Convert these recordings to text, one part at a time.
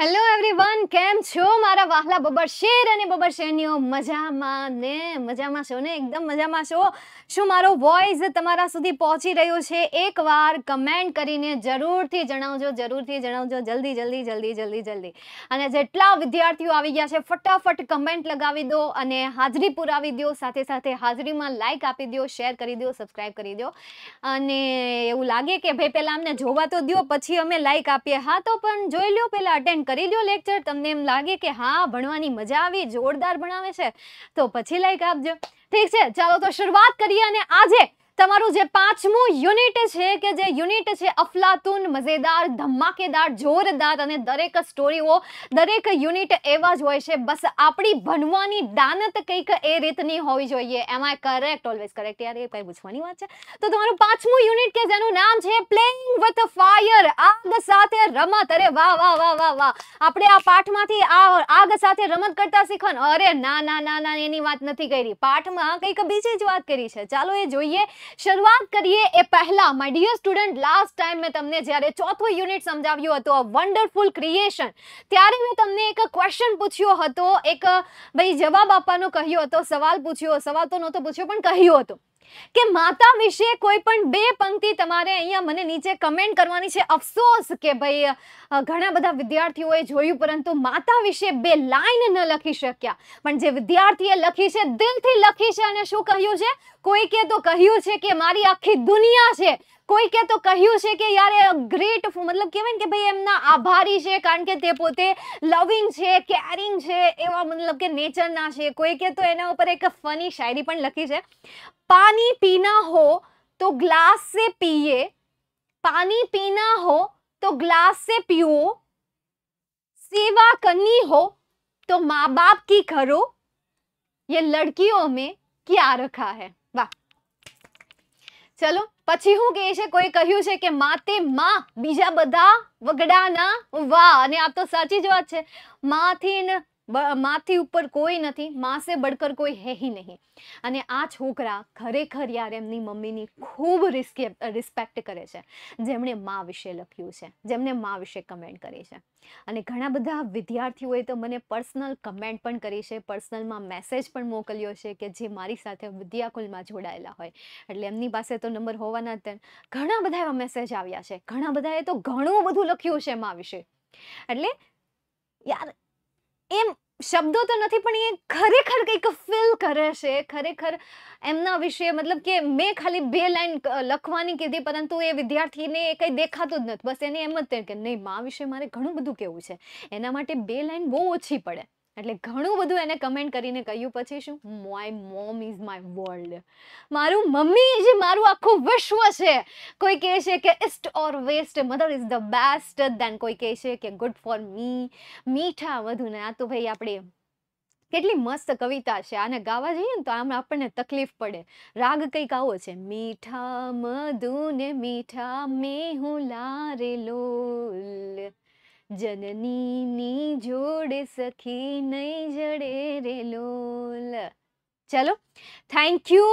Hello everyone કેમ છો મારા વાહલા બબર શેર અને બબર શેરનીઓ મજામાં ને મજામાં છો ને એકદમ મજામાં છો શું મારો વોઇસ તમારા સુધી પહોંચી રહ્યો છે એકવાર કમેન્ટ કરીને જરૂરથી જણાવજો જરૂરથી જણાવજો જલ્દી જલ્દી જલ્દી જલ્દી જલ્દી અને જેટલા વિદ્યાર્થીઓ આવી ગયા છે ફટાફટ કમેન્ટ લગાવી દો અને હાજરી પુરાવી દો સાથે સાથે હાજરીમાં લાઇક આપી દો શેર કરી દો સબસ્ક્રાઈબ કરી દો અને એવું લાગે કે ભાઈ પહેલાં અમને જોવા તો દો પછી અમે લાઇક આપીએ હા તો પણ જોઈ લો પહેલાં અટેન્ડ કરી લ્યો લેક્ચર તમને એમ લાગે કે હા ભણવાની મજા આવી જોરદાર ભણાવે છે તો પછી લાઈક આપજો ઠીક છે ચાલો તો શરૂઆત કરીએ અને આજે તમારું જે પાંચમું યુનિટ છે કે જે યુનિટ છે અફલાતુન મજેદાર ધમાકેદાર જોરદાર અને દરેક સ્ટોરીઓ દરેક યુનિટ એવા જ હોય છે બસ આપણી ભણવાની દાનત કંઈક એ રીતની હોવી જોઈએ એમાં કરેક્ટ ઓલવેઝ કરેક્ટ યાર એ કંઈ પૂછવાની વાત છે તો તમારું પાંચમું યુનિટ કે જેનું નામ છે પ્લેઇંગ વિથ ફાયર આગ સાથે રમત અરે વાહ વાહ વાહ વાહ વાહ આપણે આ પાઠમાંથી આ આગ સાથે રમત કરતા શીખવાનું અરે ના ના ના ના એની વાત નથી કરી પાઠમાં કંઈક બીજી જ વાત કરી છે ચાલો એ જોઈએ શરૂઆત કરીએ એ પહેલા my dear student last time મેં તમને જ્યારે ચોથું યુનિટ સમજાવ્યું હતું અ વન્ડરફુલ ક્રિએશન ત્યારે મેં તમને એક ક્વેશ્ચન પૂછ્યો હતો એક ભાઈ જવાબ આપવાનો કહ્યો હતો સવાલ પૂછ્યો સવાલ તો નહોતો પૂછ્યો પણ કહ્યું હતું કે માતા વિશે કોઈ પણ બે પંક્તિ તમારે અહીંયા મને નીચે કમેન્ટ કરવાની છે અફસોસ કે ભાઈ ઘણા બધા વિદ્યાર્થીઓએ જોયું પરંતુ માતા વિશે બે લાઈન ન લખી શક્યા પણ જે વિદ્યાર્થીએ લખી છે દિલથી લખી છે અને શું કહ્યું છે કોઈકે તો કહ્યું છે કે મારી આખી દુનિયા છે કોઈકે તો કહ્યું છે કે યાર ગ્રેટ મતલબ કહેવાય ને કે ભાઈ એમના આભારી છે કારણ કે તે પોતે લવિંગ છે કેરિંગ છે એવા મતલબ કે નેચરના છે કોઈકે તો એના ઉપર એક ફની શાયરી પણ લખી છે पानी पीना हो तो ग्लास से पिए पानी पीना हो तो ग्लास से पियो सेवा करनी हो तो माँ बाप की करो ये लड़कियों में क्या रखा है વાહ ચલો પછી શું કહે છે કોઈ કહ્યું माते माँ बीजा बदा वगड़ा ना वाह વાહ અને આ તો સાચી જ વાત છે માથી માથી ઉપર કોઈ નથી માસે બડકર કોઈ હે હી નહીં અને આ છોકરા ખરેખર યાર એમની મમ્મીની ખૂબ રિસ્કે રિસ્પેક્ટ કરે છે જેમણે મા વિશે લખ્યું છે જેમણે મા વિશે કમેન્ટ કરી છે અને ઘણા બધા વિદ્યાર્થીઓએ તો મને પર્સનલ કમેન્ટ પણ કરી છે પર્સનલમાં મેસેજ પણ મોકલ્યો છે કે જે મારી સાથે વિદ્યાકુલમાં જોડાયેલા હોય એટલે એમની પાસે તો નંબર હોવાના જ ઘણા બધા એવા મેસેજ આવ્યા છે ઘણા બધાએ તો ઘણું બધું લખ્યું છે મા વિશે એટલે યાર એમ શબ્દો તો નથી પણ એ ખરેખર કંઈક ફીલ કરે છે ખરેખર એમના વિશે મતલબ કે મેં ખાલી બે લાઈન લખવાની કીધી પરંતુ એ વિદ્યાર્થીને એ કંઈ દેખાતું જ નથી બસ એને એમ જ કે નહીં મા વિશે મારે ઘણું બધું કેવું છે એના માટે બે લાઈન બહુ ઓછી પડે એટલે ઘણું બધું એને કમેન્ટ કરીને કહ્યું પછી શું my mom is my world મારું મમ્મી જે મારું આખું વિશ્વ છે કોઈ કહે છે કે east or west mother is the best then કોઈ કહે છે કે ગુડ ફોર મી મીઠા વધુને ને આ તો ભાઈ આપણે કેટલી મસ્ત કવિતા છે આને ગાવા જઈએ ને તો આમ આપણને તકલીફ પડે રાગ કંઈક આવો છે મીઠા મધુને મીઠા મેં હું લારેલોલ જનનીની જોડે સખી નહીં જડે રે લોલ ચલો થેન્ક યુ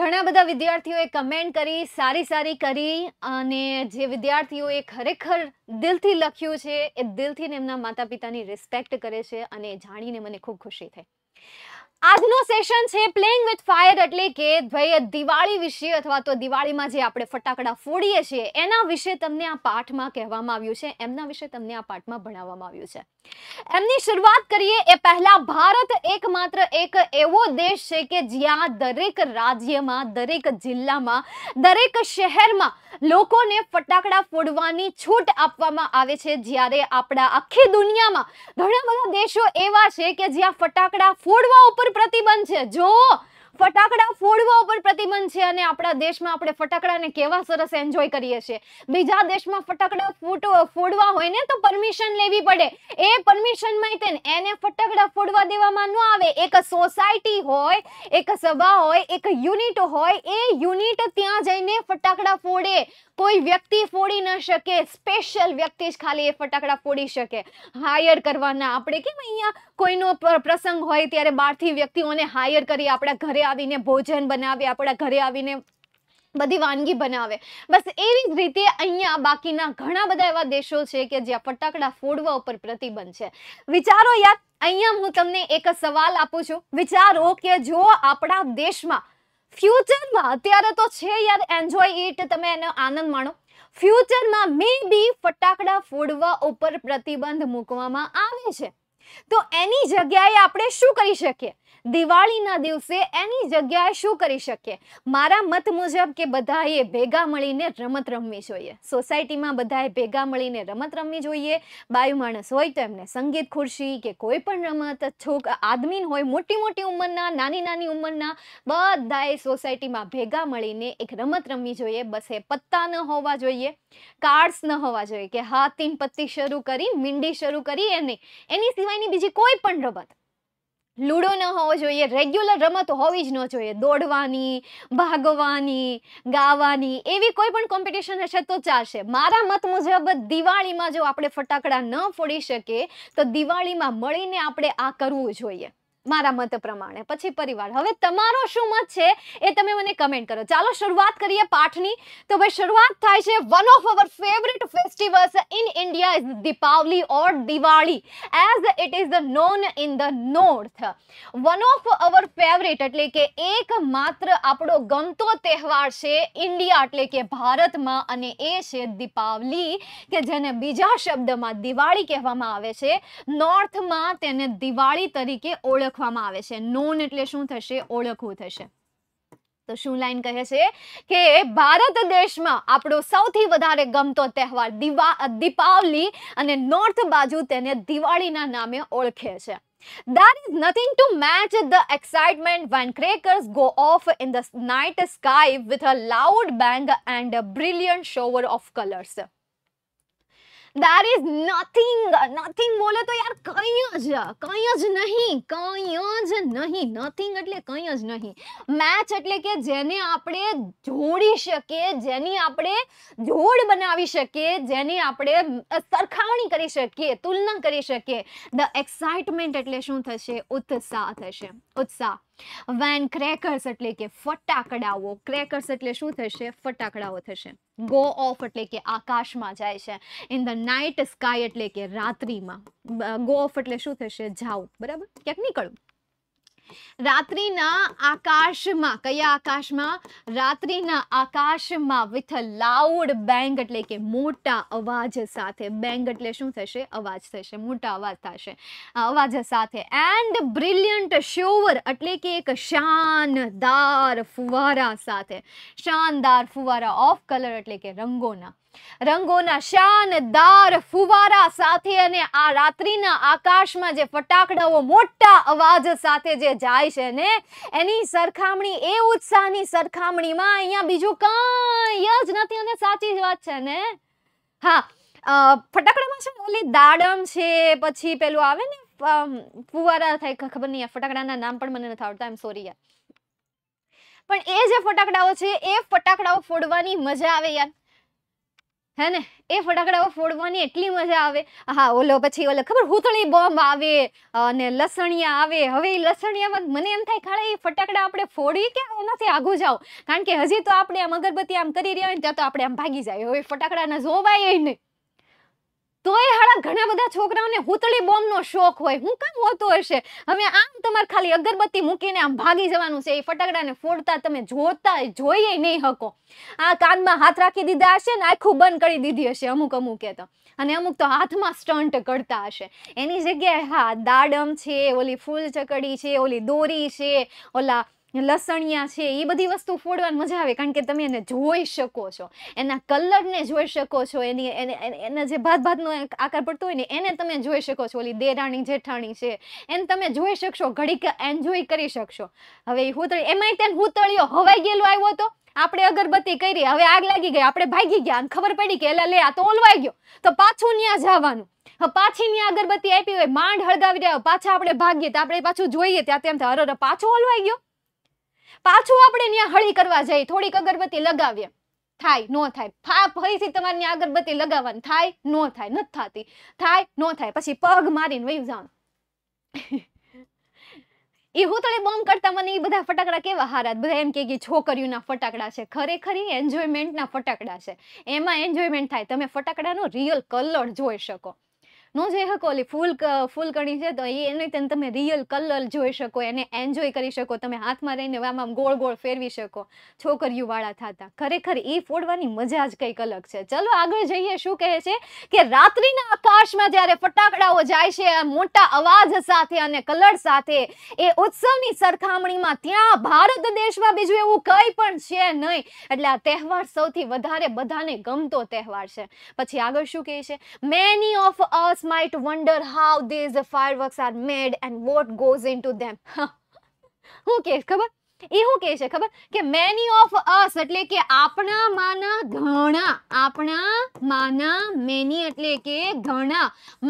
ઘણા બધા વિદ્યાર્થીઓએ કમેન્ટ કરી સારી સારી કરી અને જે વિદ્યાર્થીઓએ ખરેખર દિલથી લખ્યું છે એ દિલથી એમના માતા પિતાની રિસ્પેક્ટ કરે છે અને જાણીને મને ખૂબ ખુશી થઈ આજનો સેશન છે પ્લેઇંગ વિથ ફાયર એટલે કે ભાઈ દિવાળી વિશે અથવા તો દિવાળીમાં જે આપણે ફટાકડા ફોડીએ છીએ એના વિશે તમને આ પાઠમાં કહેવામાં આવ્યું છે એમના વિશે તમને આ પાઠમાં ભણાવવામાં આવ્યું છે એમની શરૂઆત કરીએ એ પહેલા ભારત એકમાત્ર એક એવો દેશ છે કે જ્યાં દરેક રાજ્યમાં દરેક જિલ્લામાં દરેક શહેરમાં લોકોને ફટાકડા ફોડવાની છૂટ આપવામાં આવે છે જ્યારે આપણા આખી દુનિયામાં ઘણા બધા દેશો એવા છે કે જ્યાં ફટાકડા ફોડવા ઉપર પ્રતિબંધ છે જો ફટાકડા ફોડવા ઉપર પ્રતિબંધ છે અને આપણા દેશમાં આપણે ફટાકડાને કેવા સરસ એન્જોય કરીએ છીએ બીજા દેશમાં ફટાકડા ફૂટ ફોડવા હોય ને તો પરમિશન લેવી પડે એ પરમિશન માંય એને ફટાકડા ફોડવા દેવામાં ન આવે એક સોસાયટી હોય એક સભા હોય એક યુનિટ હોય એ યુનિટ ત્યાં જઈને ફટાકડા ફોડે કોઈ વ્યક્તિ ફોડી ન શકે સ્પેશિયલ વ્યક્તિ જ ખાલી એ ફટાકડા ફોડી શકે હાયર કરવાના આપણે કેમ અહીંયા કોઈનો પ્રસંગ હોય ત્યારે બહારથી વ્યક્તિઓને હાયર કરી આપણા ઘરે આવીને ભોજન બનાવે આપણા ઘરે આવીને બધી વાનગી બનાવે બસ એવી જ રીતે અહીંયા બાકીના ઘણા બધા એવા દેશો છે કે જ્યાં ફટાકડા ફોડવા ઉપર પ્રતિબંધ છે વિચારો યાદ અહીંયા હું તમને એક સવાલ આપું છું વિચારો કે જો આપણા દેશમાં ફ્યુચરમાં અત્યારે તો છે યાર એન્જોય ઇટ તમે એનો આનંદ માણો ફ્યુચરમાં મે બી ફટાકડા ફોડવા ઉપર પ્રતિબંધ મૂકવામાં આવે છે તો એની જગ્યાએ આપણે શું કરી શકીએ દિવાળીના દિવસે એની જગ્યાએ શું કરી શકીએ મારા મત મુજબ કે બધાએ ભેગા મળીને રમત રમવી જોઈએ સોસાયટીમાં બધાએ ભેગા મળીને રમત રમવી જોઈએ બાયુ માણસ હોય તો એમને સંગીત ખુરશી કે કોઈ પણ રમત છોક આદમીન હોય મોટી મોટી ઉંમરના નાની નાની ઉંમરના બધાએ સોસાયટીમાં ભેગા મળીને એક રમત રમવી જોઈએ બસ એ પત્તા ન હોવા જોઈએ કાર્ડ્સ ન હોવા જોઈએ કે હા તીન પત્તી શરૂ કરી મીંડી શરૂ કરી એ નહીં એની સિવાયની બીજી કોઈ પણ રમત લૂડો ન હોવો જોઈએ રેગ્યુલર રમત હોવી જ ન જોઈએ દોડવાની ભાગવાની ગાવાની એવી કોઈ પણ કોમ્પિટિશન હશે તો ચાલશે મારા મત મુજબ દિવાળીમાં જો આપણે ફટાકડા ન ફોડી શકીએ તો દિવાળીમાં મળીને આપણે આ કરવું જોઈએ મારા મત પ્રમાણે પછી પરિવાર હવે તમારો શું મત છે એ તમે મને કમેન્ટ કરો ચાલો શરૂઆત કરીએ પાઠની તો ભાઈ શરૂઆત થાય છે one of our favourite festivals in India is Deepavali or Diwali as it is the known in the north one of our favourite એટલે કે એક માત્ર આપણો ગમતો તહેવાર છે ઇન્ડિયા એટલે કે ભારતમાં અને એ છે દીપાવલી કે જેને બીજા શબ્દમાં દિવાળી કહેવામાં આવે છે નોર્થમાં તેને દિવાળી તરીકે ઓળખ ઓળખવામાં આવે છે નોન એટલે શું થશે ઓળખવું થશે તો શું લાઈન કહે છે કે ભારત દેશમાં આપણો સૌથી વધારે ગમતો તહેવાર દિવા દીપાવલી અને નોર્થ બાજુ તેને દિવાળીના નામે ઓળખે છે That is nothing to match the excitement when crackers go off in the night sky with a loud bang and a brilliant shower of colors. There is nothing nothing બોલે તો યાર કંઈ જ કંઈ જ નહીં કંઈ જ નહીં નથિંગ એટલે કંઈ જ નહીં મેચ એટલે કે જેને આપણે જોડી શકીએ જેની આપણે જોડ બનાવી શકીએ જેની આપણે સરખામણી કરી શકીએ તુલના કરી શકીએ ધ એક્સાઇટમેન્ટ એટલે શું થશે ઉત્સાહ થશે ઉત્સાહ વેન ક્રેકર્સ એટલે કે ફટાકડાઓ ક્રેકર્સ એટલે શું થશે ફટાકડાઓ થશે ગો ઓફ એટલે કે આકાશમાં જાય છે ઇન ધ નાઇટ સ્કાય એટલે કે રાત્રિમાં ગો ઓફ એટલે શું થશે જાઉં બરાબર ક્યાંક નીકળવું રાત્રિના આકાશમાં કયા આકાશમાં રાત્રિના આકાશમાં વિથ લાઉડ બેંગ એટલે કે મોટા અવાજ સાથે બેંગ એટલે શું થશે અવાજ થશે મોટા અવાજ થશે અવાજ સાથે એન્ડ બ્રિલિયન્ટ શોવર એટલે કે એક શાનદાર ફુવારા સાથે શાનદાર ફુવારા ઓફ કલર એટલે કે રંગોના રંગોના શાનદાર ફુવારા સાથે અને આ રાત્રિના આકાશમાં જે ફટાકડાઓ મોટા અવાજ સાથે જે જાય છે ને એની સરખામણી એ ઉત્સાહની સરખામણીમાં અહીંયા બીજું કાંઈ જ નથી અને સાચી જ વાત છે ને હા ફટાકડામાં છે ઓલી દાડમ છે પછી પેલું આવે ને ફુવારા થાય ખબર નહીં ફટાકડાના નામ પણ મને નથી આવડતા એમ સોરી યાર પણ એ જે ફટાકડાઓ છે એ ફટાકડાઓ ફોડવાની મજા આવે યાર હે ને એ ફટાકડાઓ ફોડવાની એટલી મજા આવે હા ઓલો પછી ઓલો ખબર હુતળી બોમ્બ આવે અને લસણિયા આવે હવે એ લસણિયામાં મને એમ થાય ખાડે એ ફટાકડા આપણે ફોડવી કે એનાથી આગું જાઓ કારણ કે હજી તો આપણે આમ અગરબત્તી આમ કરી રહ્યા હોય ને ત્યાં તો આપણે આમ ભાગી જાય હવે ફટાકડાને જોવાય નહીં તોય હારા ઘણા બધા છોકરાઓને હૂતળી બોમ્બનો શોખ હોય હું કેમ હોતો હશે હવે આમ તમારે ખાલી અગરબત્તી મૂકીને આમ ભાગી જવાનું છે એ ફટાકડાને ફોડતા તમે જોતા જોઈએ નહીં હકો આ કાનમાં હાથ રાખી દીધા હશે ને આખું બંધ કરી દીધી હશે અમુક અમુકે તો અને અમુક તો હાથમાં સ્ટન્ટ કરતા હશે એની જગ્યાએ હા દાડમ છે ઓલી ફૂલ ચકડી છે ઓલી દોરી છે ઓલા લસણિયા છે એ બધી વસ્તુ ફોડવાની મજા આવે કારણ કે તમે એને જોઈ શકો છો એના કલરને જોઈ શકો છો એની એને જે ભાત ભાતનો આકાર પડતો હોય ને એને તમે જોઈ શકો છો ઓલી દેરાણી જેઠાણી છે એને તમે જોઈ શકશો ઘડીક એન્જોય કરી શકશો હવે એ હુતળી એમાંય તેને હુતળીઓ હવાઈ ગયેલો આવ્યો તો આપણે અગરબત્તી કરી હવે આગ લાગી ગઈ આપણે ભાગી ગયા અને ખબર પડી કે એલા લે આ તો ઓલવાઈ ગયો તો પાછું ત્યાં જવાનું પાછી ની અગરબત્તી આપી હોય માંડ હળગાવી રહ્યા પાછા આપણે ભાગીએ તો આપણે પાછું જોઈએ ત્યાં તેમ થાય અરે પાછો ઓલવાઈ ગયો પાછું આપણે ત્યાં હળી કરવા જઈએ થોડીક અગરબત્તી લગાવીએ થાય નો થાય ફા ફરીથી તમારે ત્યાં અગરબત્તી લગાવવાની થાય નો થાય નથી થતી થાય નો થાય પછી પગ મારીને વયું જાણ એ હું હોતળી બોમ્બ કરતા મને એ બધા ફટાકડા કેવા હારા બધા એમ કે છોકરીઓના ફટાકડા છે ખરેખર એન્જોયમેન્ટના ફટાકડા છે એમાં એન્જોયમેન્ટ થાય તમે ફટાકડાનો રિયલ કલર જોઈ શકો નો જે શકો એટલે ફૂલ ફૂલ કણી છે તો એને તેને તમે રિયલ કલર જોઈ શકો એને એન્જોય કરી શકો તમે હાથમાં રહીને આમ ગોળ ગોળ ફેરવી શકો છોકરીઓવાળા થતા ખરેખર એ ફોડવાની મજા જ કંઈક અલગ છે ચલો આગળ જઈએ શું કહે છે કે રાત્રિના આકાશમાં જ્યારે ફટાકડાઓ જાય છે મોટા અવાજ સાથે અને કલર સાથે એ ઉત્સવની સરખામણીમાં ત્યાં ભારત દેશમાં બીજું એવું કંઈ પણ છે નહીં એટલે આ તહેવાર સૌથી વધારે બધાને ગમતો તહેવાર છે પછી આગળ શું કહે છે many of us Students might wonder how these fireworks are made and what goes into them. હું કે ખબર એ શું કહે છે ખબર કે મેની ઓફ અસ એટલે કે આપણા માના ઘણા આપણા માના મેની એટલે કે ઘણા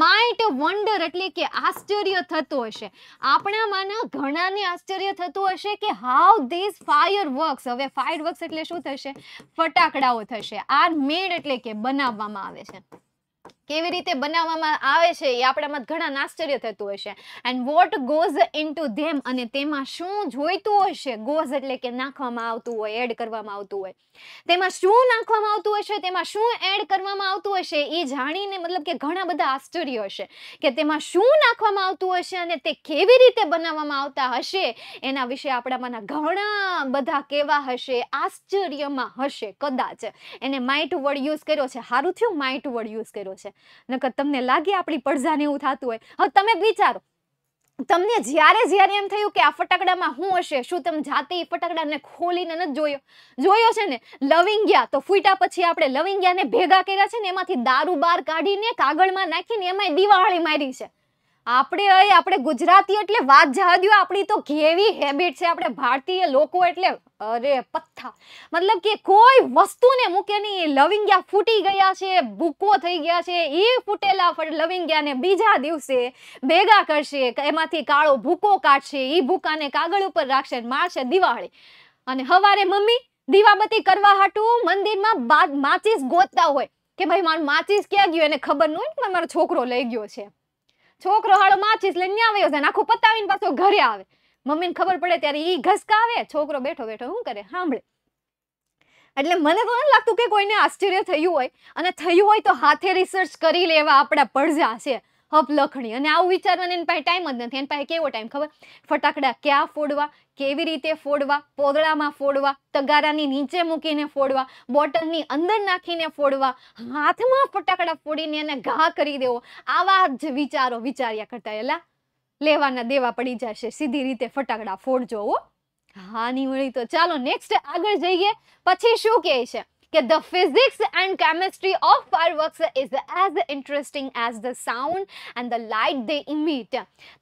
માઇટ વન્ડર એટલે કે આશ્ચર્ય થતું હશે આપણા માના ઘણાને આશ્ચર્ય થતું હશે કે હાઉ ધીસ ફાયર વર્ક્સ હવે ફાયર વર્ક્સ એટલે શું થશે ફટાકડાઓ થશે આર મેડ એટલે કે બનાવવામાં આવે છે કેવી રીતે બનાવવામાં આવે છે એ આપણામાં ઘણા આશ્ચર્ય થતું હશે and what goes into them અને તેમાં શું જોઈતું હશે ગોઝ એટલે કે નાખવામાં આવતું હોય એડ કરવામાં આવતું હોય તેમાં શું નાખવામાં આવતું હશે તેમાં શું એડ કરવામાં આવતું હશે એ જાણીને મતલબ કે ઘણા બધા આશ્ચર્ય હશે કે તેમાં શું નાખવામાં આવતું હશે અને તે કેવી રીતે બનાવવામાં આવતા હશે એના વિશે આપણામાંના ઘણા બધા કેવા હશે આશ્ચર્યમાં હશે કદાચ એને માઇટ વર્ડ યુઝ કર્યો છે સારું થયું માઇટ વર્ડ યુઝ કર્યો છે નકર તમને લાગે આપણી પડઝાને એવું થતું હોય હવે તમે વિચારો તમને જ્યારે જ્યારે એમ થયું કે આ ફટાકડામાં હું હશે શું તમે જાતે એ ફટાકડાને ખોલીને નથી જોયો જોયો છે ને લવિંગ્યા તો ફૂટ્યા પછી આપણે લવિંગ્યાને ભેગા કર્યા છે ને એમાંથી દારૂ બાર કાઢીને કાગળમાં નાખીને એમાંય દિવાળી મારી છે આપણે અહીં આપણે ગુજરાતી એટલે વાત જવા દો આપણી તો કેવી હેબિટ છે આપણે ભારતીય લોકો એટલે અરે પથ્થા મતલબ કે કોઈ વસ્તુને મૂકે નહીં લવિંગ્યા ફૂટી ગયા છે ભૂકો થઈ ગયા છે એ ફૂટેલા લવિંગ્યાને બીજા દિવસે ભેગા કરશે એમાંથી કાળો ભૂકો કાઢશે એ ભૂકાને કાગળ ઉપર રાખશે મારશે દિવાળી અને હવારે મમ્મી દીવાબત્તી કરવા હાટું મંદિરમાં બાદ માચીસ ગોતતા હોય કે ભાઈ મારું માચીસ ક્યાં ગયું એને ખબર ન હોય મારો છોકરો લઈ ગયો છે છોકરો હાળો માચીસ લઈને ન્યા આવ્યો છે આખું પતાવીને પાછો ઘરે આવે મમ્મીને ખબર પડે ત્યારે ઈ ઘસકાવે છોકરો બેઠો બેઠો શું કરે સાંભળે એટલે મને તો નથી લાગતું કે કોઈને આશ્ચર્ય થયું હોય અને થયું હોય તો હાથે રિસર્ચ કરી લેવા આપણા પડજા છે હપ લખણી અને આવું વિચારવાનો એની પાસે ટાઈમ જ નથી એની પાસે કેવો ટાઈમ ખબર ફટાકડા ક્યાં ફોડવા કેવી રીતે ફોડવા પોદળામાં ફોડવા તગારાની નીચે મૂકીને ફોડવા બોટલની અંદર નાખીને ફોડવા હાથમાં ફટાકડા ફોડીને એને ઘા કરી દેવો આવા જ વિચારો વિચાર્યા કરતા એલા લેવાના દેવા પડી જશે સીધી રીતે ફટાકડા ફોડજો હો હાની મળી તો ચાલો નેક્સ્ટ આગળ જઈએ પછી શું કહે છે કે the physics and chemistry of fireworks is as interesting as the sound and the light they emit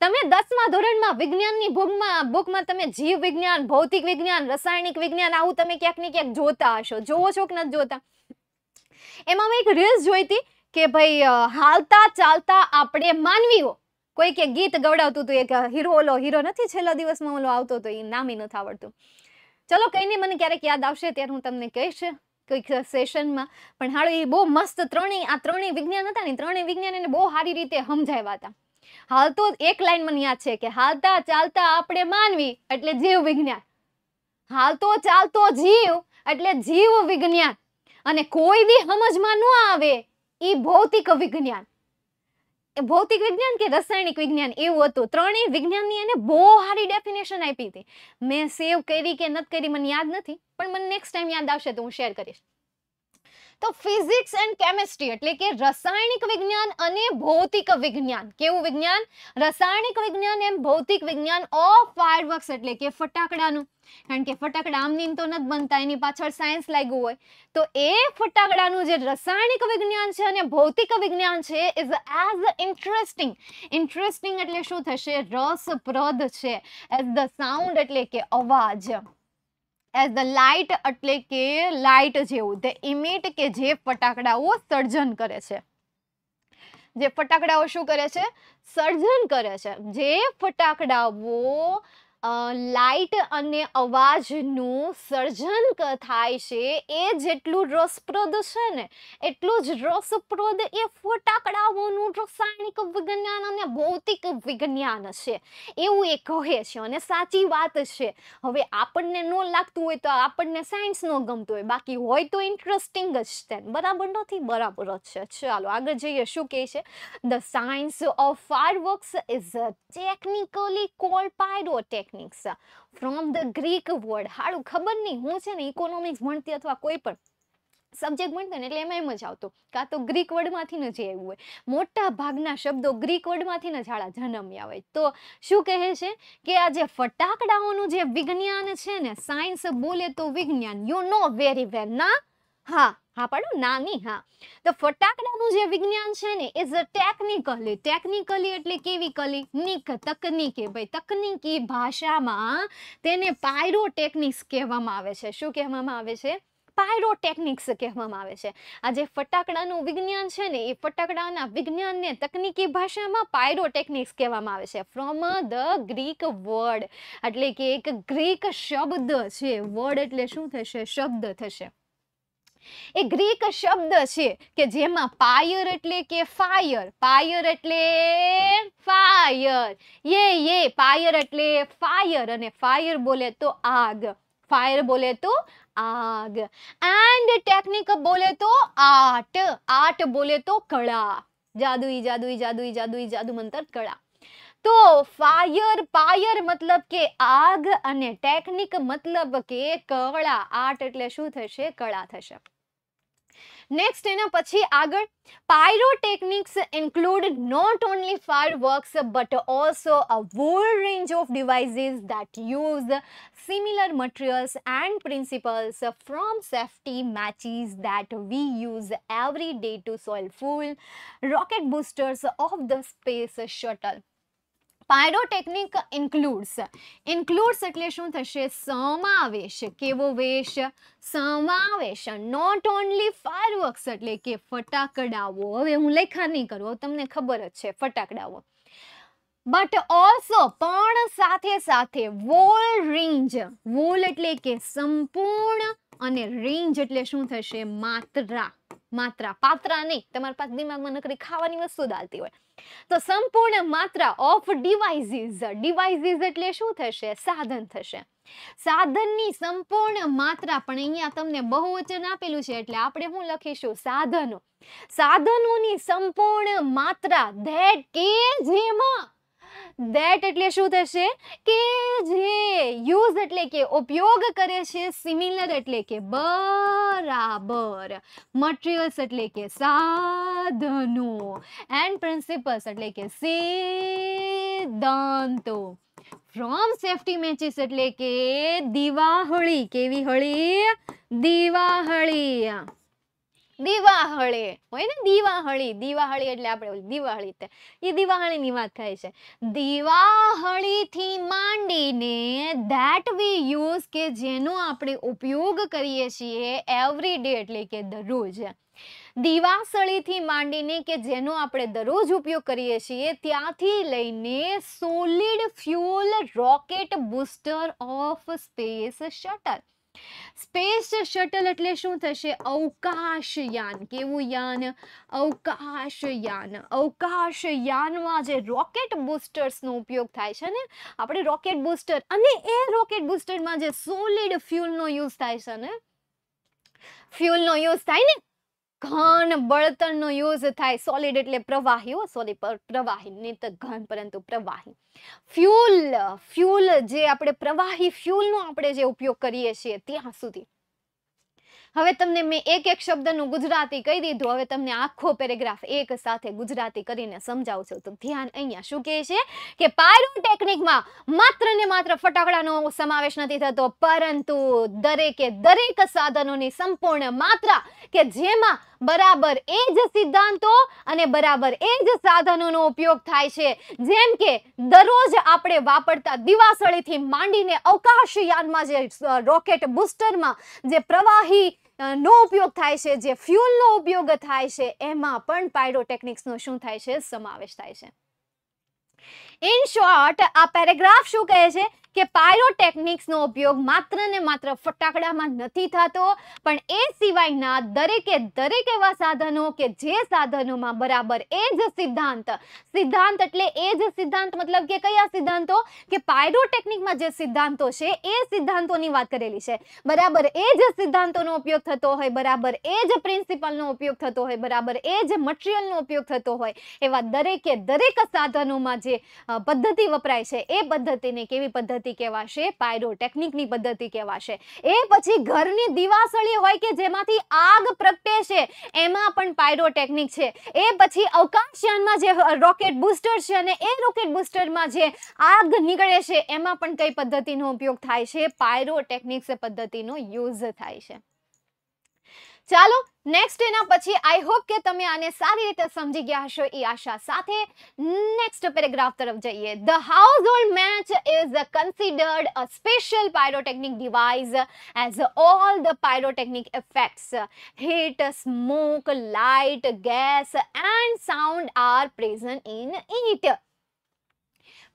તમે દસમા ધોરણમાં વિજ્ઞાનની બુકમાં બુકમાં તમે જીવ વિજ્ઞાન ભૌતિક વિજ્ઞાન રસાયણિક વિજ્ઞાન આવું તમે ક્યાંક ને ક્યાંક જોતા હશો જોવો છો કે નથી જોતા એમાં મેં એક રીલ્સ જોઈ હતી કે ભાઈ હાલતા ચાલતા આપણે માનવીઓ કોઈ કે ગીત ગવડાવતું હતું એક હીરો ઓલો હીરો નથી છેલ્લા દિવસમાં ઓલો આવતો હતો એ નામી નથી આવડતું ચલો કઈ નહીં મને ક્યારેક યાદ આવશે ત્યારે હું તમને કહીશ કોઈક સેશનમાં પણ હાડો એ બહુ મસ્ત ત્રણેય આ ત્રણેય વિજ્ઞાન હતા ને ત્રણેય વિજ્ઞાન એને બહુ સારી રીતે સમજાવ્યા હતા હાલ તો એક લાઈન મને યાદ છે કે હાલતા ચાલતા આપણે માનવી એટલે જીવ વિજ્ઞાન હાલ તો ચાલતો જીવ એટલે જીવ વિજ્ઞાન અને કોઈ બી સમજમાં ન આવે એ ભૌતિક વિજ્ઞાન ભૌતિક વિજ્ઞાન કે રસાયણિક વિજ્ઞાન એવું હતું ત્રણેય વિજ્ઞાનની એને બહુ સારી ડેફિનેશન આપી હતી મેં સેવ કરી કે નથી કરી મને યાદ નથી પણ મને નેક્સ્ટ ટાઈમ યાદ આવશે તો હું શેર કરીશ તો ફિઝિક્સ એન્ડ કેમેસ્ટ્રી એટલે કે રસાયણિક વિજ્ઞાન અને ભૌતિક વિજ્ઞાન કેવું વિજ્ઞાન રસાયણિક વિજ્ઞાન એમ ભૌતિક વિજ્ઞાન ઓફ ફાયર વર્ક્સ એટલે કે ફટાકડાનું કારણ કે ફટાકડા આમની તો નથી બનતા એની પાછળ સાયન્સ લાગ્યું હોય તો એ ફટાકડાનું જે રસાયણિક વિજ્ઞાન છે અને ભૌતિક વિજ્ઞાન છે ઇઝ એઝ ઇન્ટરેસ્ટિંગ ઇન્ટરેસ્ટિંગ એટલે શું થશે રસપ્રદ છે એઝ ધ સાઉન્ડ એટલે કે અવાજ એઝ ધ લાઇટ એટલે કે લાઇટ જેવું ધ ઇમિટ કે જે ફટાકડાઓ સર્જન કરે છે જે ફટાકડાઓ શું કરે છે સર્જન કરે છે જે ફટાકડાઓ લાઇટ અને અવાજનું સર્જન થાય છે એ જેટલું રસપ્રદ છે ને એટલું જ રસપ્રદ એ ફોટાકડાઓનું રાસાયણિક વિજ્ઞાન અને ભૌતિક વિજ્ઞાન છે એવું એ કહે છે અને સાચી વાત છે હવે આપણને ન લાગતું હોય તો આપણને સાયન્સ ન ગમતું હોય બાકી હોય તો ઇન્ટરેસ્ટિંગ જ છે બરાબર નથી બરાબર જ છે ચાલો આગળ જઈએ શું કહે છે the science of works is a technically called pyrotechnics from the Greek word હાડું ખબર નહીં હું છે ને ઇકોનોમિક્સ ભણતી અથવા કોઈ પણ સબ્જેક્ટ ભણતો ને એટલે એમાં એમ જ આવતો કાં તો ગ્રીક વર્ડમાંથી ન જે આવ્યું હોય મોટા ભાગના શબ્દો ગ્રીક વર્ડમાંથી ન જાળા જન્મ્યા હોય તો શું કહે છે કે આ જે ફટાકડાઓનું જે વિજ્ઞાન છે ને સાયન્સ બોલે તો વિજ્ઞાન યુ નો વેરી વેલ ના હા હા પણ નાની હા તો ફટાકડાનું જે વિજ્ઞાન છે ને ઇઝ ટેકનિકલી ટેકનિકલી એટલે કેવી કલી નિક તકનીકી ભાઈ તકનીકી ભાષામાં તેને પાયરોટેકનિક્સ કહેવામાં આવે છે શું કહેવામાં આવે છે પાયરોટેકનિક્સ કહેવામાં આવે છે આ જે ફટાકડાનું વિજ્ઞાન છે ને એ ફટાકડાના વિજ્ઞાનને તકનિકી ભાષામાં પાયરોટેકનિક્સ કહેવામાં આવે છે ફ્રોમ ધ ગ્રીક વર્ડ એટલે કે એક ગ્રીક શબ્દ છે વર્ડ એટલે શું થશે શબ્દ થશે એ ગ્રીક શબ્દ છે કે જેમાં પાયર એટલે કે ફાયર પાયર એટલે ફાયર યે યે પાયર એટલે ફાયર અને ફાયર બોલે તો આગ ફાયર બોલે તો આગ એન્ડ ટેકનિક બોલે તો આર્ટ આર્ટ બોલે તો કળા જાદુઈ જાદુઈ જાદુઈ જાદુઈ જાદુ મંતર કળા તો ફાયર પાયર મતલબ કે આગ અને ટેકનિક મતલબ કે કળા આર્ટ એટલે શું થશે કળા થશે Next, in a agar, pyrotechnics include not only fireworks but also a whole range of devices that use similar materials and principles from safety matches that we use every day to soil fuel rocket boosters of the space shuttle. Pyrotechnic includes includes એટલે શું થશે સમાવેશ કેવો વેશ સમાવેશ not only works એટલે કે ફટાકડાઓ હવે હું લેખા નહીં કરું તમને ખબર જ છે ફટાકડાઓ બટ ઓલસો પણ સાથે સાથે વોલ રેન્જ વોલ એટલે કે સંપૂર્ણ અને રેન્જ એટલે શું થશે માત્રા માત્રા પાત્રા નહીં તમારા પાસે દિમાગમાં નકરી ખાવાની વસ્તુ દાલતી હોય તો સંપૂર્ણ માત્રા ઓફ ડિવાઇઝીસ ડિવાઇઝીસ એટલે શું થશે સાધન થશે સાધનની સંપૂર્ણ માત્રા પણ અહીંયા તમને બહુવચન આપેલું છે એટલે આપણે હું લખીશું સાધનો સાધનોની સંપૂર્ણ માત્રા ધેટ કે જેમાં डेट એટલે શું થશે કે જે યુઝ એટલે કે ઉપયોગ કરે છે સિમિલર એટલે કે બરાબર મટીરિયલ્સ એટલે કે સાધનો એન્ડ પ્રિન્સિપલ્સ એટલે કે સિદ્ધાંતો ફ્રોમ સેફટી મેચેસ એટલે કે દિવાહળી કેવી હળી દિવાહળી દિવાહળી હોય ને દિવાહળી દિવાહળી એટલે આપણે દિવાહળી તે એ દિવાહળીની વાત થાય છે દિવાહળીથી માંડીને ધેટ વી યુઝ કે જેનો આપણે ઉપયોગ કરીએ છીએ એવરી ડે એટલે કે દરરોજ દિવાસળીથી માંડીને કે જેનો આપણે દરરોજ ઉપયોગ કરીએ છીએ ત્યાંથી લઈને solid fuel rocket booster of space shuttle space shuttle એટલે શું થશે અવકાશયાન કેવું યાન અવકાશયાન અવકાશયાનમાં જે રોકેટ બૂસ્ટર્સનો ઉપયોગ થાય છે ને આપણે રોકેટ બૂસ્ટર અને એ રોકેટ બૂસ્ટરમાં જે સોલિડ ફ્યુલનો યુઝ થાય છે ને ફ્યુલનો યુઝ થાય ને ઘન બળતણનો યુઝ થાય સોલિડ એટલે પ્રવાહી હો સોરી પ્રવાહી નહીં તો ઘન પરંતુ પ્રવાહી ફ્યુલ ફ્યુલ જે આપણે પ્રવાહી ફ્યુલનો આપણે જે ઉપયોગ કરીએ છીએ ત્યાં સુધી હવે તમને મેં એક એક શબ્દનું ગુજરાતી કહી દીધું હવે તમને આખો પેરેગ્રાફ એક સાથે ગુજરાતી કરીને સમજાવું છું તો ધ્યાન અહીંયા શું કહે છે કે ટેકનિકમાં માત્ર ને માત્ર ફટાકડાનો સમાવેશ નથી થતો પરંતુ દરેકે દરેક સાધનોની સંપૂર્ણ માત્રા કે જેમાં બરાબર એ જ સિદ્ધાંતો અને બરાબર એ જ સાધનોનો ઉપયોગ થાય છે જેમ કે દરરોજ આપણે વાપરતા દિવાસળીથી માંડીને અવકાશયાનમાં જે રોકેટ બુસ્ટરમાં જે પ્રવાહી નો ઉપયોગ થાય છે જે ફ્યુલનો ઉપયોગ થાય છે એમાં પણ પાયરોટેકનિક્સનો શું થાય છે સમાવેશ થાય છે ઇન શોર્ટ આ પેરેગ્રાફ શું કહે છે કે પાયરોટેકનિક્સનો ઉપયોગ માત્ર ને માત્ર ફટાકડામાં નથી થતો પણ એ સિવાયના દરેકે દરેક એવા સાધનો કે જે સાધનોમાં બરાબર એ જ સિદ્ધાંત સિદ્ધાંત એટલે એ જ સિદ્ધાંત મતલબ કે કયા સિદ્ધાંતો કે પાયરોટેકનિકમાં જે સિદ્ધાંતો છે એ સિદ્ધાંતોની વાત કરેલી છે બરાબર એ જ સિદ્ધાંતોનો ઉપયોગ થતો હોય બરાબર એ જ પ્રિન્સિપલનો ઉપયોગ થતો હોય બરાબર એ જ મટીરિયલનો ઉપયોગ થતો હોય એવા દરેકે દરેક સાધનોમાં જે પદ્ધતિ વપરાય છે એ પદ્ધતિને કેવી પદ્ધતિ પદ્ધતિ કહેવાશે પાયરોટેકનિકની પદ્ધતિ કહેવાશે એ પછી ઘરની દિવાસળી હોય કે જેમાંથી આગ પ્રગટે છે એમાં પણ પાયરોટેકનિક છે એ પછી અવકાશયાનમાં જે રોકેટ બુસ્ટર છે અને એ રોકેટ બુસ્ટરમાં જે આગ નીકળે છે એમાં પણ કઈ પદ્ધતિનો ઉપયોગ થાય છે પાયરોટેકનિક્સ પદ્ધતિનો યુઝ થાય છે ચાલો નેક્સ્ટ એના પછી આઈ હોપ કે તમે આને સારી રીતે સમજી ગયા હશો એ આશા સાથે નેક્સ્ટ પેરેગ્રાફ તરફ જઈએ the household match is considered a special pyrotechnic device as all the pyrotechnic effects heat smoke light gas and sound are present in it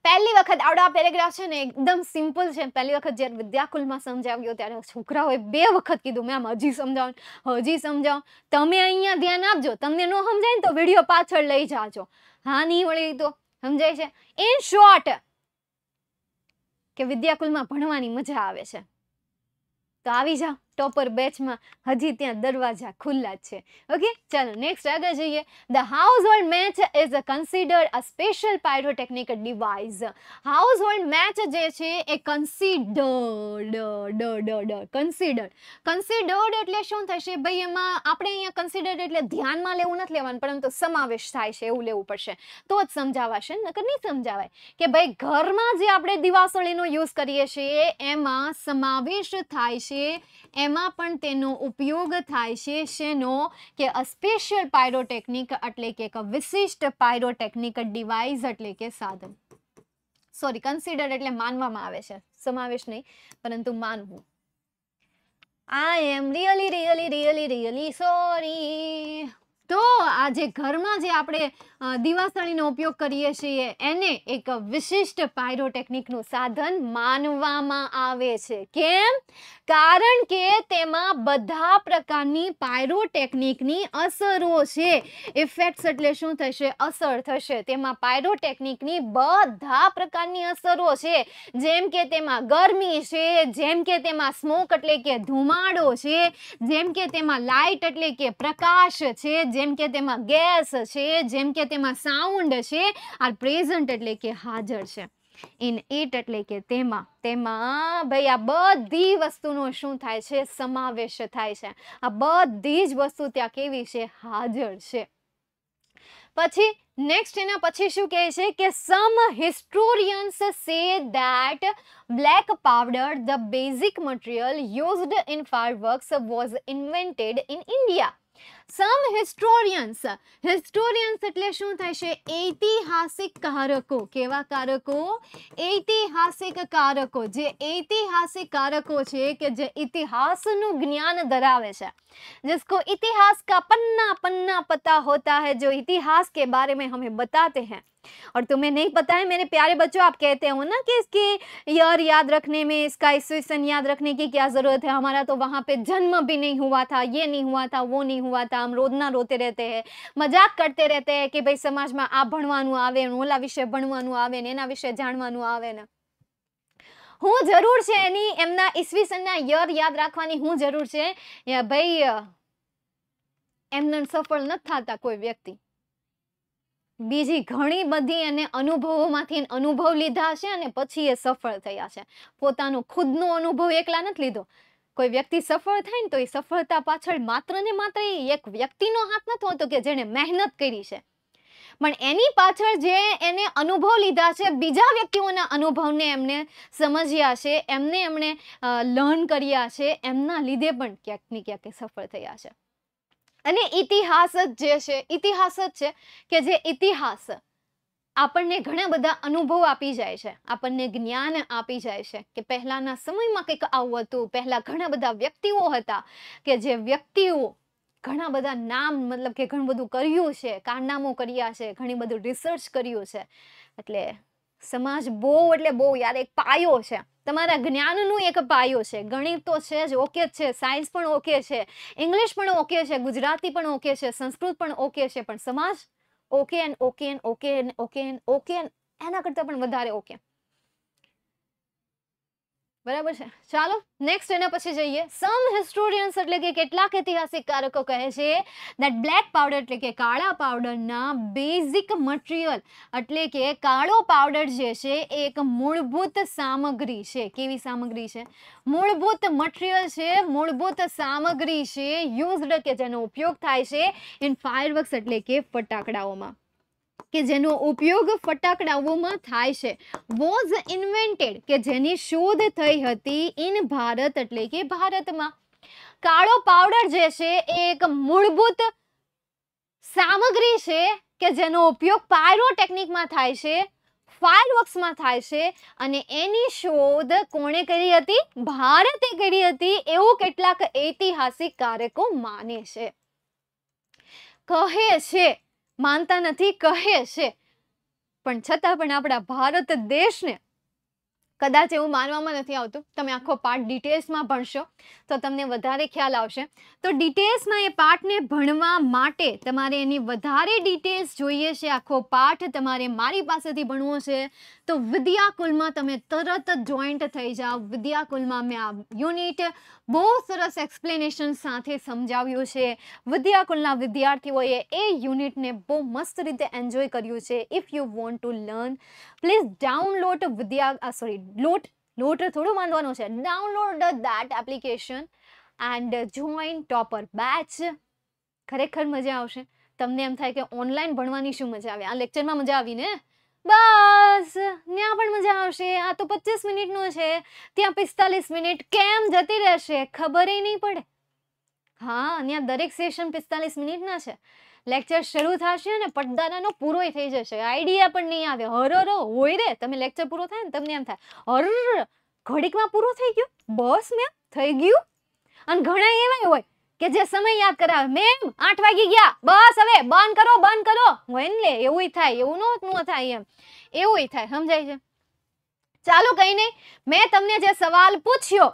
પહેલી વખત આવડા પેરેગ્રાફ છે ને એકદમ સિમ્પલ છે પહેલી વખત જ્યારે વિદ્યાકુલમાં સમજાવ્યો ત્યારે છોકરાઓએ બે વખત કીધું મેમ હજી સમજાવો હજી સમજાવો તમે અહીંયા ધ્યાન આપજો તમને ન સમજાય ને તો વિડીયો પાછળ લઈ જાજો હા નહીં વળી તો સમજાય છે ઇન શોર્ટ કે વિદ્યાકુલમાં ભણવાની મજા આવે છે તો આવી જાઓ ટોપર બેચમાં હજી ત્યાં દરવાજા ખુલ્લા છે ઓકે ચાલો નેક્સ્ટ આગળ જઈએ the household match is a considered a special pyrotechnic device household match જે છે એ કન્સિડર્ડ કન્સિડર્ડ કન્સિડર્ડ એટલે શું થશે ભાઈ એમાં આપણે અહીંયા કન્સિડર્ડ એટલે ધ્યાનમાં લેવું નથી લેવાનું પરંતુ સમાવેશ થાય છે એવું લેવું પડશે તો જ સમજાવાશે નકર નહીં સમજાવાય કે ભાઈ ઘરમાં જે આપણે દિવાસળીનો યુઝ કરીએ છીએ એમાં સમાવેશ થાય છે એમાં પણ તેનો ઉપયોગ થાય છે શેનો કે સ્પેશિયલ પાયરોટેકનિક એટલે કે એક વિશિષ્ટ પાયરોટેકનિક ડિવાઇસ એટલે કે સાધન સોરી કન્સિડર એટલે માનવામાં આવે છે સમાવેશ નહીં પરંતુ માનવું I am really really really really sorry તો આજે ઘરમાં જે આપણે દિવાસળીનો ઉપયોગ કરીએ છીએ એને એક વિશિષ્ટ પાયરોટેકનિકનું સાધન માનવામાં આવે છે કેમ કારણ કે તેમાં બધા પ્રકારની પાયરોટેકનિકની અસરો છે ઇફેક્ટ્સ એટલે શું થશે અસર થશે તેમાં પાયરોટેકનિકની બધા પ્રકારની અસરો છે જેમ કે તેમાં ગરમી છે જેમ કે તેમાં સ્મોક એટલે કે ધુમાડો છે જેમ કે તેમાં લાઇટ એટલે કે પ્રકાશ છે જેમ કે તેમાં ગેસ છે જેમ કે તેમાં સાઉન્ડ છે આર પ્રેઝન્ટ એટલે કે હાજર છે ઇન ઇટ એટલે કે તેમાં તેમાં ભાઈ આ બધી વસ્તુનો શું થાય છે સમાવેશ થાય છે આ બધી જ વસ્તુ ત્યાં કેવી છે હાજર છે પછી નેક્સ્ટ એના પછી શું કહે છે કે some historians say that black powder the basic material used in works was invented in India some historians historians એટલે શું થશે ઐતિહાસિક કારણો કેવા કારણો ઐતિહાસિક કારણો જે ઐતિહાસિક કારણો છે કે જે ઇતિહાસનું જ્ઞાન દરાવે છે जिसको ઇતિહાસ કા પન્ના પન્ના પતા હોતા છે જો ઇતિહાસ કે બારે મે હમે બતાતે હે और तुम्हें नहीं पता है मेरे प्यारे बच्चों आप कहते हो ना कि इसके ईयर याद रखने में इसका ईस्वीसन याद रखने की क्या ज़रूरत है हमारा तो वहाँ पे जन्म भी नहीं हुआ था ये नहीं हुआ था वो नहीं हुआ था हम રોજના રોતે રહેતે હે મજાક કરતે રહેતે હે કે ભાઈ સમાજમાં આ ભણવાનું આવે ને ઓલા વિશે ભણવાનું આવે ને એના વિશે જાણવાનું આવે ને હું જરૂર છે એની એમના ઈસવીસનના યર યાદ રાખવાની હું જરૂર છે ભાઈ એમને સફળ નથી થતા કોઈ વ્યક્તિ બીજી ઘણી બધી એને અનુભવોમાંથી અનુભવ લીધા હશે અને પછી એ સફળ થયા છે પોતાનો ખુદનો અનુભવ એકલા નથી લીધો કોઈ વ્યક્તિ સફળ થાય ને તો એ સફળતા પાછળ માત્ર ને માત્ર એ એક વ્યક્તિનો હાથ નથી હોતો કે જેણે મહેનત કરી છે પણ એની પાછળ જે એને અનુભવ લીધા છે બીજા વ્યક્તિઓના અનુભવને એમને સમજ્યા છે એમને એમણે લર્ન કર્યા છે એમના લીધે પણ ક્યાંક ને ક્યાંક સફળ થયા છે અને ઇતિહાસ જ જે છે ઇતિહાસ જ છે કે જે ઇતિહાસ આપણને ઘણા બધા અનુભવ આપી જાય છે આપણને જ્ઞાન આપી જાય છે કે પહેલાંના સમયમાં કંઈક આવું હતું પહેલાં ઘણા બધા વ્યક્તિઓ હતા કે જે વ્યક્તિઓ ઘણા બધા નામ મતલબ કે ઘણું બધું કર્યું છે કારનામું કર્યા છે ઘણી બધું રિસર્ચ કર્યું છે એટલે સમાજ બહુ એટલે બહુ યાર એક પાયો છે તમારા જ્ઞાનનું એક પાયો છે ગણિત તો છે જ ઓકે છે સાયન્સ પણ ઓકે છે ઇંગ્લિશ પણ ઓકે છે ગુજરાતી પણ ઓકે છે સંસ્કૃત પણ ઓકે છે પણ સમાજ okay and okay and okay and okay and okay and એના કરતાં પણ વધારે ઓકે બરાબર છે ચાલો નેક્સ્ટ એના પછી જઈએ સમ હિસ્ટોરિયન્સ એટલે કે કેટલાક ઐતિહાસિક કારકો કહે છે દેટ બ્લેક પાવડર એટલે કે કાળા પાવડરના બેઝિક મટીરિયલ એટલે કે કાળો પાવડર જે છે એક મૂળભૂત સામગ્રી છે કેવી સામગ્રી છે મૂળભૂત મટીરિયલ છે મૂળભૂત સામગ્રી છે યુઝડ કે જેનો ઉપયોગ થાય છે ઇન ફાયરવર્ક્સ એટલે કે ફટાકડાઓમાં કે જેનો ઉપયોગ ફટાકડાઓમાં થાય છે વોઝ ઇન્વેન્ટેડ કે જેની શોધ થઈ હતી ઇન ભારત એટલે કે ભારતમાં કાળો પાવડર જે છે એ એક મૂળભૂત સામગ્રી છે કે જેનો ઉપયોગ પાયરોટેકનિકમાં થાય છે ફાયરવર્ક્સમાં થાય છે અને એની શોધ કોણે કરી હતી ભારતે કરી હતી એવું કેટલાક ઐતિહાસિક કારકો માને છે કહે છે માનતા નથી કહે છે પણ છતાં પણ આપણા ભારત દેશને કદાચ એવું માનવામાં નથી આવતું તમે આખો પાઠ ડિટેલ્સમાં ભણશો તો તમને વધારે ખ્યાલ આવશે તો ડિટેલ્સમાં એ પાઠને ભણવા માટે તમારે એની વધારે ડિટેલ્સ જોઈએ છે આખો પાઠ તમારે મારી પાસેથી ભણવો છે તો વિદ્યાકુલમાં તમે તરત જોઈન્ટ થઈ જાઓ વિદ્યાકુલમાં મેં આ યુનિટ બહુ સરસ એક્સપ્લેનેશન સાથે સમજાવ્યું છે વિદ્યાકુલના વિદ્યાર્થીઓએ એ યુનિટને બહુ મસ્ત રીતે એન્જોય કર્યું છે if you want to learn please download Vidya sorry lot lot થોડું બાંધવાનું છે download that application and join topper batch ખરેખર મજા આવશે તમને એમ થાય કે ઓનલાઈન ભણવાની શું મજા આવે આ લેક્ચરમાં મજા આવીને બસ ત્યાં પણ મજા આવશે આ તો પચીસ મિનિટનો છે ત્યાં પિસ્તાલીસ મિનિટ કેમ જતી રહેશે ખબર નહીં પડે હા ત્યાં દરેક સેશન પિસ્તાલીસ મિનિટના છે લેક્ચર શરૂ થશે અને પડદાનાનો પૂરો થઈ જશે આઈડિયા પણ નહીં આવે હરર હોય રે તમે લેક્ચર પૂરો થાય ને તમને એમ થાય હરર ઘડીકમાં પૂરો થઈ ગયો બસ મેં થઈ ગયું અને ઘણા એવા હોય કે જે સમય યાદ કરાવે મેમ આઠ વાગી ગયા બસ હવે બંધ કરો બંધ કરો હોય ને એવું થાય એવું ન થાય એમ એવું થાય સમજાય છે ચાલો કઈ નહીં મેં તમને જે સવાલ પૂછ્યો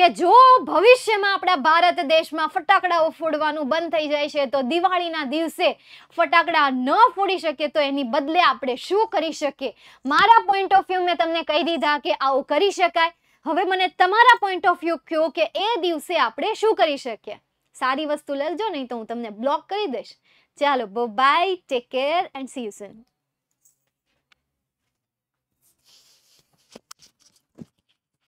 કે જો ભવિષ્યમાં આપણા ભારત દેશમાં ફટાકડાઓ ફોડવાનું બંધ થઈ જાય છે તો દિવાળીના દિવસે ફટાકડા ન ફોડી શકે તો એની બદલે આપણે શું કરી શકીએ મારા પોઈન્ટ ઓફ વ્યૂ મેં તમને કહી દીધા કે આવું કરી શકાય હવે મને તમારા પોઈન્ટ ઓફ વ્યૂ કહો કે એ દિવસે આપણે શું કરી શકીએ સારી વસ્તુ લેજો નહીં તો હું તમને બ્લોક કરી દઈશ ચાલો bye take care and see you son